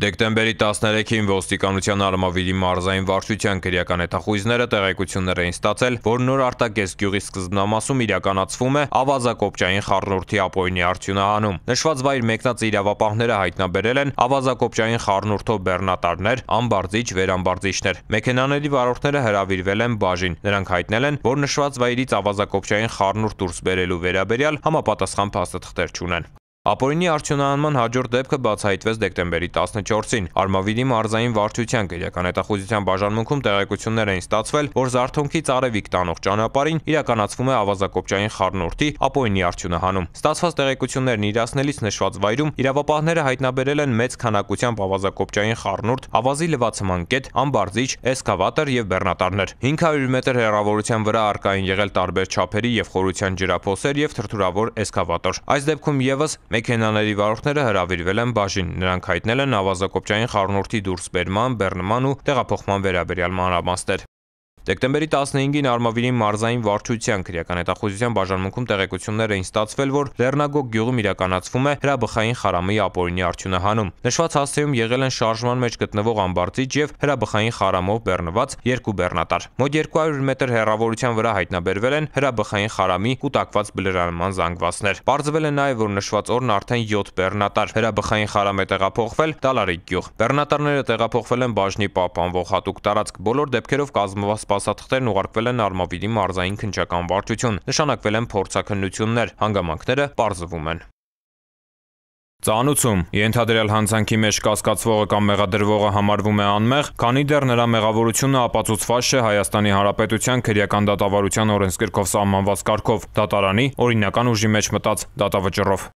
Դեկտեմբերի 13-ին ոստիկանության արմավիրի մարզային վարչության քրեական հետախույզները տեղեկություններ էին ստացել, որ նոր արտակես գյուղի սկզբնամասում իրականացվում է ավազակոպճային խառնուրդի ապօրինի արդյունահանում։ Նշված վայր մեկնած իրավապահները հայտնաբերել են ավազակոպճային խառնուրդով բեռնատարներ, ամբարձիչ, վերամբարձիչներ։ Մեքենաների վարորդները հրավիրվել են բաժին։ Նրանք հայտնել են, որ նշված վայրից ավազակոպճային խառնուրդ դուրս բերելու վերաբերյալ համապատասխան փաստաթղթեր չունեն։ Ապօրինի արդյունահանման հաջորդ դեպքը բացահայտվեց դեկտեմբերի 14-ին։ Արմավիրի մարզային վարչության գերական հետախուզության բաժանմունքում տեղեկություններ էին ստացվել, որ Զարթոնքից Արևիկ տանող ճանապարհին իրականացվում է ավազակոպճային խառնուրդի ապօրինի արդյունահանում։ Ստացված տեղեկություններն իրացնելիս նշված վայրում իրավապահները հայտնաբերել են մեծ քանակությամբ ավազակոպճային խառնուրդ, ավազի լվացման կետ, ամբարձիչ, էսկավատոր եւ բեռնատարներ։ 500 մետր հեռավորության վրա առկա են եղել տարբեր չափերի եւ խորության ջրափոսեր եւ թրթուրավոր էսկավատոր։ Այս դեպքում եւս Մեքենաների վարորդները հրավիրվել են բաժին։ Նրանք հայտնել են ավազակոպճային խառնուրդի դուրսբերման, բեռնման ու տեղափոխման վերաբերյալ մանրամասներ։ Դեկտեմբերի 15-ին Արմավիրի մարզային վարչության քրեական հետախուզության բաժանմունքում տեղեկություններ էին ստացվել, որ Լեռնագոգ գյուղում իրականացվում է հրաբխային խարամի ապօրինի արդյունահանում։ Նշված հասցեում եղել են շարժման մեջ գտնվող ամբարձիչ եւ հրաբխային խարամով բեռնված երկու բեռնատար։ Մոտ 200 մետր հեռավորության վրա հայտնաբերվել են հրաբխային խարամի կուտակված բլրանման զանգվածներ։ Պարզվել է նաեւ, որ նշված օրն արդեն 7 բեռնատար հրաբխային խարամ է տեղափոխվել Դալարիկ գյուղ։ Բեռնատարները տեղափոխվել են բաժնի պահպանվող հատուկ տարածք։ Բոլոր դեպքերով կազմված փաստաթղթերն ուղարկվել են Արմավիրի մարզային քնչական վարչություն, նշանակվել են փորձաքննություններ, հանգամանքները պարզվում են։ Ծանուցում ենթադրյալ հանցանքի մեջ կասկածվողը կամ մեղադրվողը համարվում է անմեղ, քանի դեռ նրա մեղավորությունը ապացուցված չէ Հայաստանի Հանրապետության քրեական դատավարության օրենսգրքով սահմանված կարգով՝ դատարանի օրինական ուժի մեջ մտած դատավճռով։